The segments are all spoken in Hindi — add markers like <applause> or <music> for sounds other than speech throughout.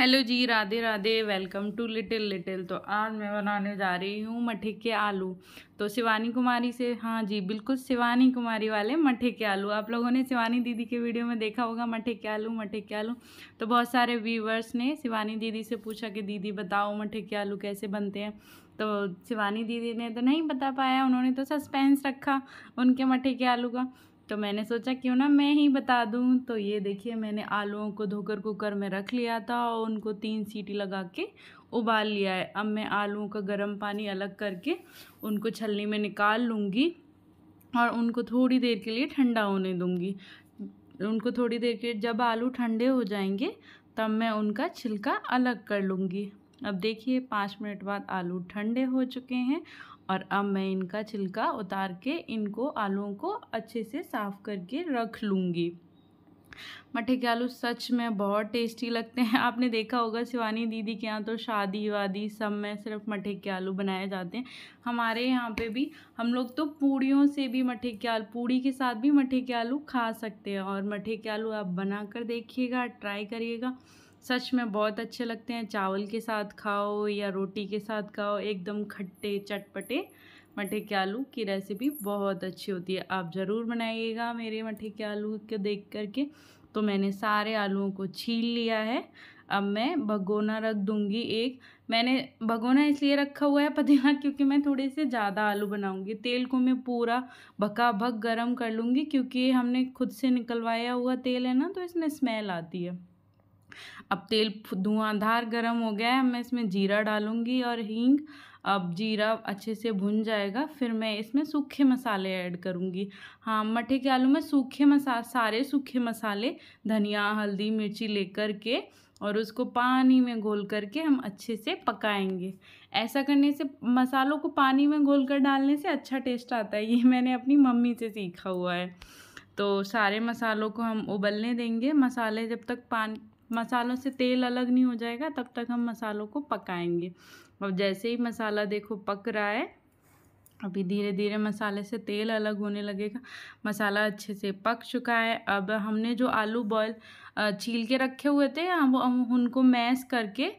हेलो जी Radhe Radhe welcome to little little तो आज मैं बनाने जा रही हूँ मठे के आलू तो शिवानी कुमारी से हाँ जी बिल्कुल शिवानी कुमारी वाले मठे के आलू आप लोगों ने शिवानी दीदी के वीडियो में देखा होगा मठे के आलू मठे के आलू तो बहुत सारे व्यूवर्स ने शिवानी दीदी से पूछा कि दीदी बताओ मठे के आलू कैसे बनते हैं तो शिवानी दीदी ने तो नहीं बता पाया उन्होंने तो सस्पेंस रखा उनके मठे के आलू का तो मैंने सोचा क्यों ना मैं ही बता दूं तो ये देखिए मैंने आलूओं को धोकर कुकर में रख लिया था और उनको तीन सीटी लगा के उबाल लिया है अब मैं आलूओं का गर्म पानी अलग करके उनको छलनी में निकाल लूँगी और उनको थोड़ी देर के लिए ठंडा होने दूँगी उनको थोड़ी देर के जब आलू ठंडे हो जाएंगे तब मैं उनका छिलका अलग कर लूँगी अब देखिए पाँच मिनट बाद आलू ठंडे हो चुके हैं और अब मैं इनका छिलका उतार के इनको आलूओं को अच्छे से साफ़ करके रख लूँगी मठे के आलू सच में बहुत टेस्टी लगते हैं आपने देखा होगा शिवानी दीदी के यहाँ तो शादी वादी सब में सिर्फ मठे के आलू बनाए जाते हैं हमारे यहाँ पे भी हम लोग तो पूड़ियों से भी मठे के आलू पूड़ी के साथ भी मठे के आलू खा सकते हैं और मठे के आलू आप बना कर देखिएगा ट्राई करिएगा सच में बहुत अच्छे लगते हैं चावल के साथ खाओ या रोटी के साथ खाओ एकदम खट्टे चटपटे मठे के आलू की रेसिपी बहुत अच्छी होती है आप ज़रूर बनाइएगा मेरे मठे के आलू को देख करके तो मैंने सारे आलूओं को छील लिया है अब मैं भगोना रख दूंगी एक मैंने भगोना इसलिए रखा हुआ है पतीला <laughs> क्योंकि मैं थोड़े से ज़्यादा आलू बनाऊंगी तेल को मैं पूरा भका भक गर्म कर लूँगी क्योंकि हमने खुद से निकलवाया हुआ तेल है ना तो इसमें स्मेल आती है अब तेल धुआंधार गर्म हो गया है मैं इसमें जीरा डालूंगी और हींग अब जीरा अच्छे से भुन जाएगा फिर मैं इसमें सूखे मसाले ऐड करूँगी हाँ मठे के आलू में सूखे मसा सारे सूखे मसाले धनिया हल्दी मिर्ची लेकर के और उसको पानी में घोल करके हम अच्छे से पकाएंगे ऐसा करने से मसालों को पानी में घोल कर डालने से अच्छा टेस्ट आता है ये मैंने अपनी मम्मी से सीखा हुआ है तो सारे मसालों को हम उबलने देंगे मसाले जब तक पान मसालों से तेल अलग नहीं हो जाएगा तब तक हम मसालों को पकाएंगे अब जैसे ही मसाला देखो पक रहा है अभी धीरे धीरे मसाले से तेल अलग होने लगेगा मसाला अच्छे से पक चुका है अब हमने जो आलू बॉयल छील के रखे हुए थे हम उनको मैश करके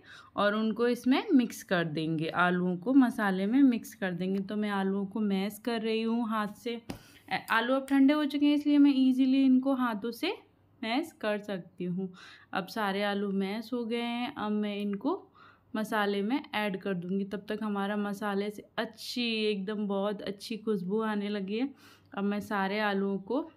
और उनको इसमें मिक्स कर देंगे आलूओं को मसाले में मिक्स कर देंगे तो मैं आलूओं को मैश कर रही हूँ हाथ से आलू अब ठंडे हो चुके हैं इसलिए मैं ईजिली इनको हाथों से मैश कर सकती हूँ अब सारे आलू मैश हो गए हैं अब मैं इनको मसाले में ऐड कर दूंगी तब तक हमारा मसाले से अच्छी एकदम बहुत अच्छी खुशबू आने लगी है अब मैं सारे आलूओं को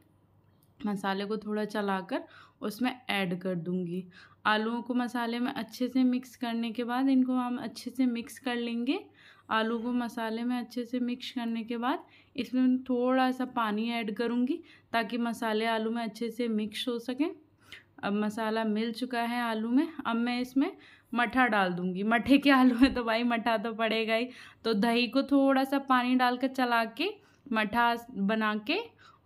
मसाले को थोड़ा चलाकर उसमें ऐड कर दूंगी आलूओं को मसाले में अच्छे से मिक्स करने के बाद इनको हम अच्छे से मिक्स कर लेंगे आलू को मसाले में अच्छे से मिक्स करने के बाद इसमें थोड़ा सा पानी ऐड करूँगी ताकि मसाले आलू में अच्छे से मिक्स हो सकें अब मसाला मिल चुका है आलू में अब मैं इसमें मठा डाल दूँगी मठे के आलू में तो भाई मठा तो पड़ेगा ही तो दही को थोड़ा सा पानी डाल कर चला के मठा बना के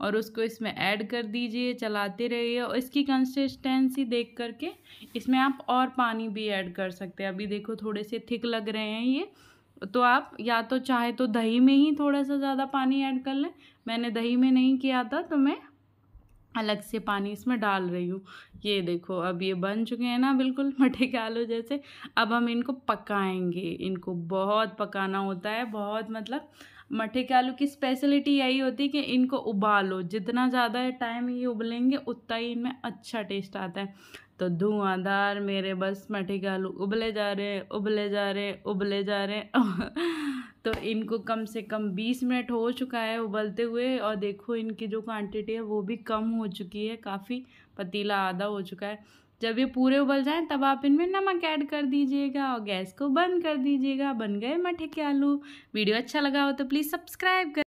और उसको इसमें ऐड कर दीजिए चलाते रहिए और इसकी कंसिस्टेंसी देख करके इसमें आप और पानी भी ऐड कर सकते हैं अभी देखो थोड़े से थिक लग रहे हैं ये तो आप या तो चाहे तो दही में ही थोड़ा सा ज़्यादा पानी ऐड कर लें मैंने दही में नहीं किया था तो मैं अलग से पानी इसमें डाल रही हूँ ये देखो अब ये बन चुके हैं ना बिल्कुल <laughs> मटे के आलू जैसे अब हम इनको पकाएंगे इनको बहुत पकाना होता है बहुत मतलब मठे के आलू की स्पेशलिटी यही होती है कि इनको उबालो जितना ज़्यादा टाइम ये उबलेंगे उतना ही इनमें अच्छा टेस्ट आता है तो धुआंधार मेरे बस मठी के आलू उबले जा रहे हैं उबले जा रहे हैं उबले जा रहे हैं <laughs> तो इनको कम से कम बीस मिनट हो चुका है उबलते हुए और देखो इनकी जो क्वांटिटी है वो भी कम हो चुकी है काफ़ी पतीला आधा हो चुका है जब ये पूरे उबल जाएं तब आप इनमें नमक ऐड कर दीजिएगा और गैस को बंद कर दीजिएगा बन गए मठे के आलू वीडियो अच्छा लगा हो तो प्लीज़ सब्सक्राइब कर